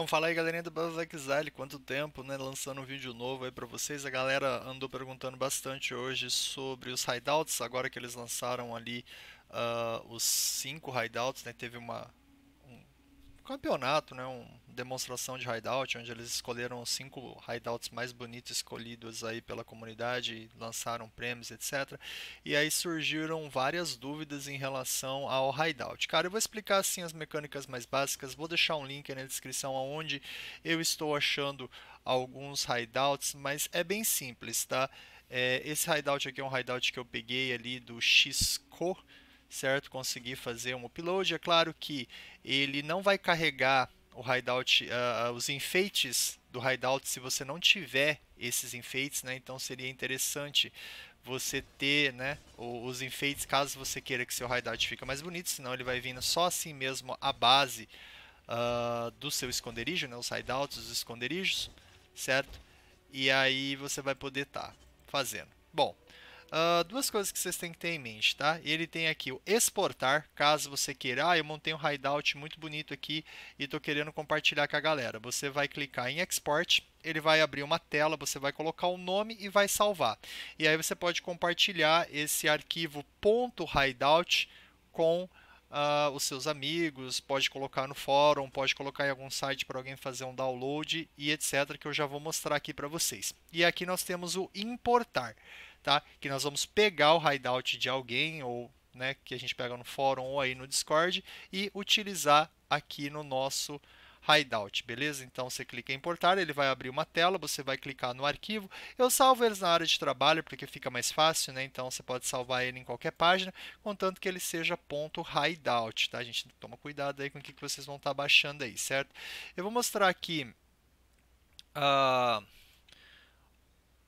Então fala aí galerinha do Battle quanto tempo, né, lançando um vídeo novo aí pra vocês. A galera andou perguntando bastante hoje sobre os hideouts, agora que eles lançaram ali uh, os cinco hideouts, né, teve uma campeonato, né? Uma demonstração de hideout, onde eles escolheram os cinco hideouts mais bonitos escolhidos aí pela comunidade, lançaram prêmios, etc. E aí surgiram várias dúvidas em relação ao hideout. Cara, eu vou explicar assim as mecânicas mais básicas, vou deixar um link aí na descrição aonde eu estou achando alguns hideouts, mas é bem simples, tá? É, esse hideout aqui é um hideout que eu peguei ali do Xco, certo? Conseguir fazer um upload. É claro que ele não vai carregar o hideout, uh, os enfeites do hideout se você não tiver esses enfeites, né? Então seria interessante você ter, né, os enfeites caso você queira que seu hideout fique mais bonito, senão ele vai vindo só assim mesmo a base uh, do seu esconderijo, né, os hideouts, os esconderijos, certo? E aí você vai poder estar tá fazendo. Bom, Uh, duas coisas que vocês têm que ter em mente, tá? Ele tem aqui o exportar, caso você queira. Ah, eu montei um hideout muito bonito aqui e estou querendo compartilhar com a galera. Você vai clicar em export, ele vai abrir uma tela, você vai colocar o um nome e vai salvar. E aí você pode compartilhar esse arquivo .hideout com uh, os seus amigos, pode colocar no fórum, pode colocar em algum site para alguém fazer um download e etc, que eu já vou mostrar aqui para vocês. E aqui nós temos o importar tá? Que nós vamos pegar o hideout de alguém ou né, que a gente pega no fórum ou aí no Discord e utilizar aqui no nosso Hideout, beleza? Então você clica em importar, ele vai abrir uma tela, você vai clicar no arquivo. Eu salvo eles na área de trabalho porque fica mais fácil, né? Então você pode salvar ele em qualquer página, contanto que ele seja .hideout, tá? A gente toma cuidado aí com o que vocês vão estar tá baixando aí, certo? Eu vou mostrar aqui uh,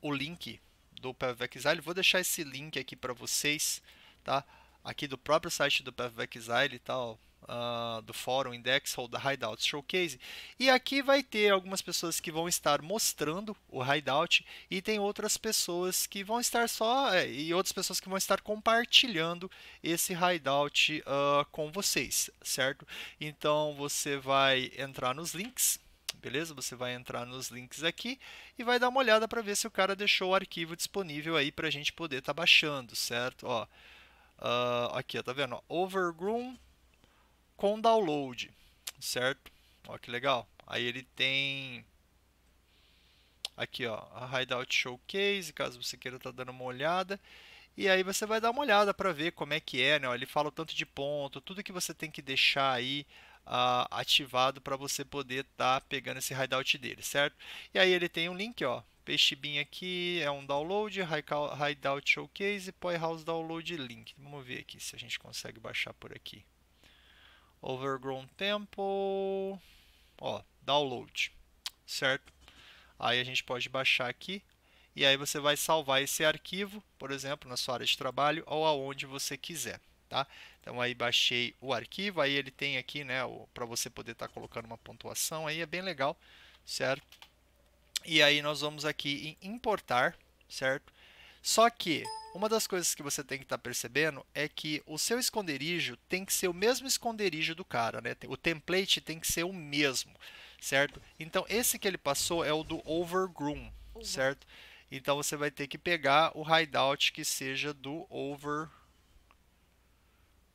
o link do PVVEC Exile. Vou deixar esse link aqui para vocês, tá? Aqui do próprio site do PVVEC Exile e tá, tal, uh, do fórum Index ou da Hideout Showcase. E aqui vai ter algumas pessoas que vão estar mostrando o Hideout e tem outras pessoas que vão estar só é, e outras pessoas que vão estar compartilhando esse Hideout uh, ah, com vocês, certo? Então você vai entrar nos links beleza? Você vai entrar nos links aqui e vai dar uma olhada para ver se o cara deixou o arquivo disponível aí para a gente poder estar tá baixando, certo? Ó, uh, aqui, ó, tá vendo? Ó, Overgroom com download, certo? Ó, que legal. Aí ele tem aqui, ó, a Hideout Showcase, caso você queira estar tá dando uma olhada. E aí você vai dar uma olhada para ver como é que é, né? Ele fala o tanto de ponto, tudo que você tem que deixar aí uh, ativado para você poder estar tá pegando esse hideout dele, certo? E aí ele tem um link, ó, Peixibin aqui é um download, Hideout Showcase, Poi House Download Link. Vamos ver aqui se a gente consegue baixar por aqui. Overgrown Temple, ó, download, certo? Aí a gente pode baixar aqui e aí você vai salvar esse arquivo, por exemplo, na sua área de trabalho ou aonde você quiser tá? Então aí baixei o arquivo, aí ele tem aqui, né, para você poder estar tá colocando uma pontuação, aí é bem legal, certo? E aí nós vamos aqui em importar, certo? Só que uma das coisas que você tem que estar tá percebendo é que o seu esconderijo tem que ser o mesmo esconderijo do cara, né? O template tem que ser o mesmo, certo? Então esse que ele passou é o do Overgroom, uhum. certo? Então você vai ter que pegar o hideout que seja do Overgroom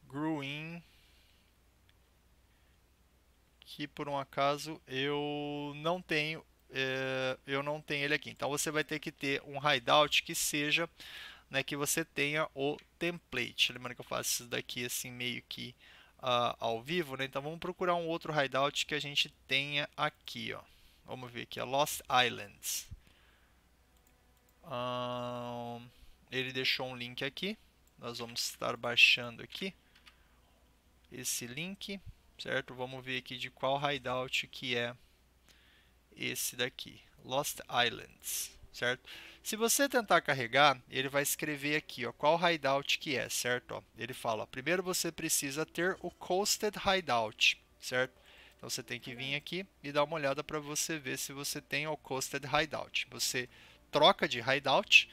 Gruin. Que por um acaso eu não tenho. É, eu não tenho ele aqui. Então você vai ter que ter um hideout que seja. Né, que você tenha o template. Lembrando que eu faço isso daqui assim meio que uh, ao vivo. Né? Então vamos procurar um outro hideout que a gente tenha aqui. Ó. Vamos ver aqui. Lost Islands. Um, ele deixou um link aqui. Nós vamos estar baixando aqui esse link, certo? Vamos ver aqui de qual hideout que é esse daqui, Lost Islands, certo? Se você tentar carregar, ele vai escrever aqui, ó, qual hideout que é, certo? Ó, ele fala, ó, primeiro você precisa ter o Coasted Hideout, certo? Então você tem que vir uhum. aqui e dar uma olhada para você ver se você tem o Coasted Hideout. Você troca de hideout,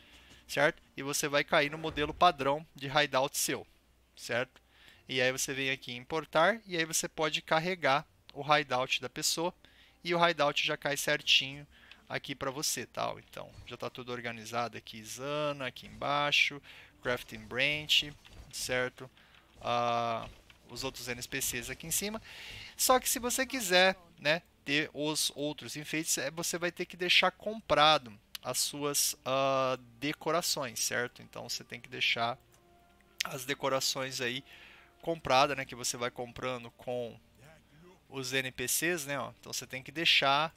certo? E você vai cair no modelo padrão de hideout seu, certo? E aí você vem aqui em importar e aí você pode carregar o hideout da pessoa e o hideout já cai certinho aqui para você, tal. Tá? Então, já está tudo organizado aqui, Zana aqui embaixo, Crafting Branch, certo? Ah, os outros NPCs aqui em cima. Só que se você quiser, né, ter os outros enfeites, é, você vai ter que deixar comprado as suas ah, decorações, certo? Então, você tem que deixar as decorações aí comprada, né, que você vai comprando com os NPCs, né, ó. Então você tem que deixar,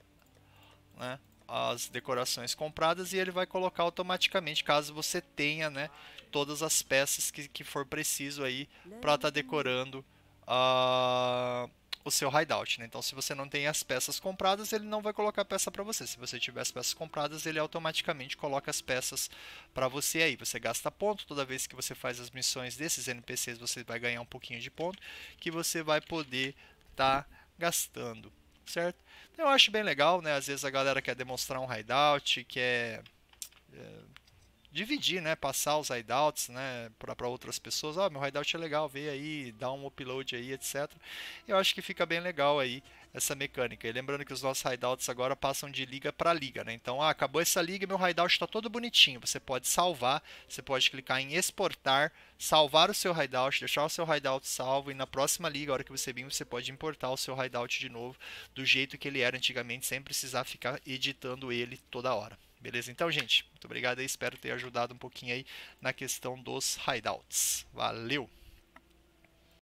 né, as decorações compradas e ele vai colocar automaticamente caso você tenha, né, todas as peças que, que for preciso aí para estar tá decorando a uh, o seu hideout. Né? Então, se você não tem as peças compradas, ele não vai colocar peça para você. Se você tiver as peças compradas, ele automaticamente coloca as peças para você aí. Você gasta ponto toda vez que você faz as missões desses NPCs, você vai ganhar um pouquinho de ponto que você vai poder estar tá gastando, certo? Então, eu acho bem legal, né? Às vezes a galera quer demonstrar um hideout, quer eh, dividir, né? Passar os hideouts, né? Para outras pessoas. Ah, meu hideout é legal, vê aí, dá um upload aí, etc. Eu acho que fica bem legal aí essa mecânica. E lembrando que os nossos hideouts agora passam de liga para liga, né? Então, ah, acabou essa liga, meu hideout está todo bonitinho. Você pode salvar, você pode clicar em exportar, salvar o seu hideout, deixar o seu hideout salvo e na próxima liga, a hora que você vir, você pode importar o seu hideout de novo do jeito que ele era antigamente, sem precisar ficar editando ele toda hora. Beleza? Então, gente, muito obrigado aí. Espero ter ajudado um pouquinho aí na questão dos hideouts. Valeu!